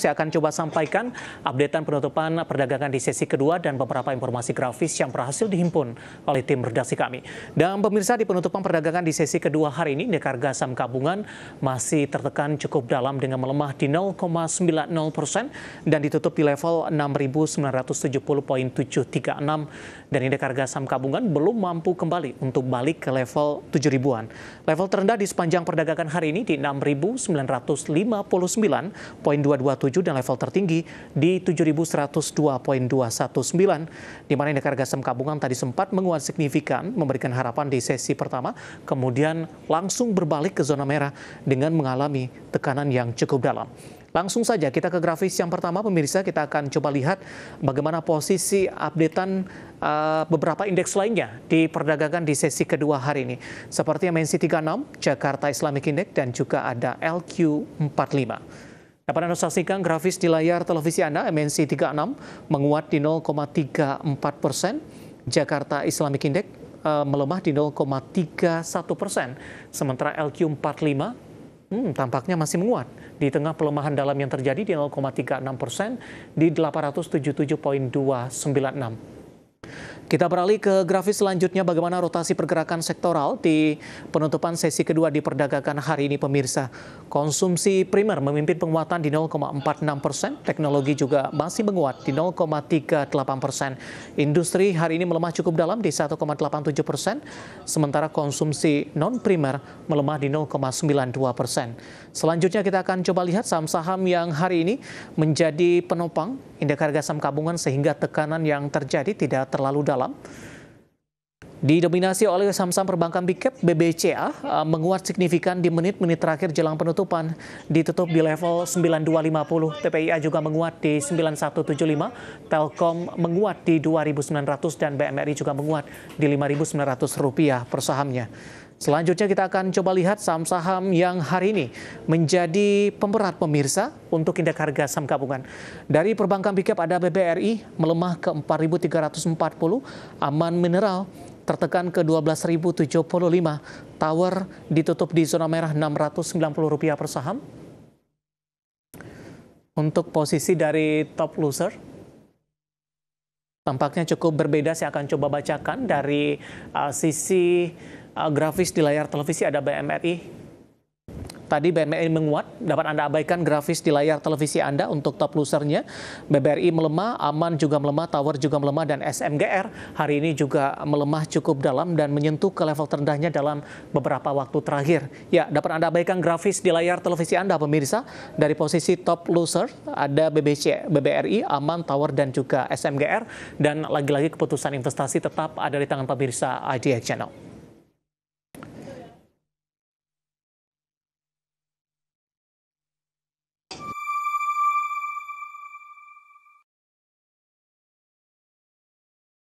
Saya akan coba sampaikan updatean penutupan perdagangan di sesi kedua dan beberapa informasi grafis yang berhasil dihimpun oleh tim redaksi kami. Dan pemirsa di penutupan perdagangan di sesi kedua hari ini, indeks harga saham gabungan masih tertekan cukup dalam dengan melemah di 0,90 persen dan ditutup di level 6.970.736 dan indeks harga saham gabungan belum mampu kembali untuk balik ke level 7.000-an. Level terendah di sepanjang perdagangan hari ini di 6.959.227 7 dan level tertinggi di 7.102.219 di mana indeks harga saham gabungan tadi sempat menguat signifikan memberikan harapan di sesi pertama kemudian langsung berbalik ke zona merah dengan mengalami tekanan yang cukup dalam. Langsung saja kita ke grafis yang pertama pemirsa kita akan coba lihat bagaimana posisi updatean uh, beberapa indeks lainnya di perdagangan di sesi kedua hari ini. Seperti MNC 36, Jakarta Islamic Index dan juga ada LQ45. Dapat Anda saksikan grafis di layar televisi Anda, MNC 36 menguat di 0,34 persen, Jakarta Islamic Index uh, melemah di 0,31 persen, sementara LQ45 hmm, tampaknya masih menguat di tengah pelemahan dalam yang terjadi di 0,36 persen di 877.296. Kita beralih ke grafis selanjutnya bagaimana rotasi pergerakan sektoral di penutupan sesi kedua di perdagangan hari ini pemirsa. Konsumsi primer memimpin penguatan di 0,46 persen, teknologi juga masih menguat di 0,38 persen. Industri hari ini melemah cukup dalam di 1,87 persen, sementara konsumsi non-primer melemah di 0,92 persen. Selanjutnya kita akan coba lihat saham-saham yang hari ini menjadi penopang indeks harga saham gabungan sehingga tekanan yang terjadi tidak terlalu dalam. falan. Didominasi oleh saham-saham perbankan Big Cap, BBCA eh, menguat signifikan di menit-menit terakhir jelang penutupan. Ditutup di level 9250, PPIA juga menguat di 9175, Telkom menguat di 2900 dan BMRI juga menguat di 5900 rupiah per sahamnya. Selanjutnya kita akan coba lihat saham-saham yang hari ini menjadi pemberat pemirsa untuk indeks harga saham gabungan. Dari perbankan Big ada BBRI melemah ke 4340, Aman Mineral tertekan ke 12.075. Tower ditutup di zona merah Rp690 per saham. Untuk posisi dari top loser, tampaknya cukup berbeda. Saya akan coba bacakan dari uh, sisi uh, grafis di layar televisi ada BMRI Tadi BMI menguat, dapat Anda abaikan grafis di layar televisi Anda untuk top losernya. BBRI melemah, Aman juga melemah, Tower juga melemah, dan SMGR hari ini juga melemah cukup dalam dan menyentuh ke level terendahnya dalam beberapa waktu terakhir. Ya, dapat Anda abaikan grafis di layar televisi Anda, pemirsa. Dari posisi top loser, ada BBC, BBRI, Aman, Tower, dan juga SMGR. Dan lagi-lagi keputusan investasi tetap ada di tangan pemirsa IDX Channel.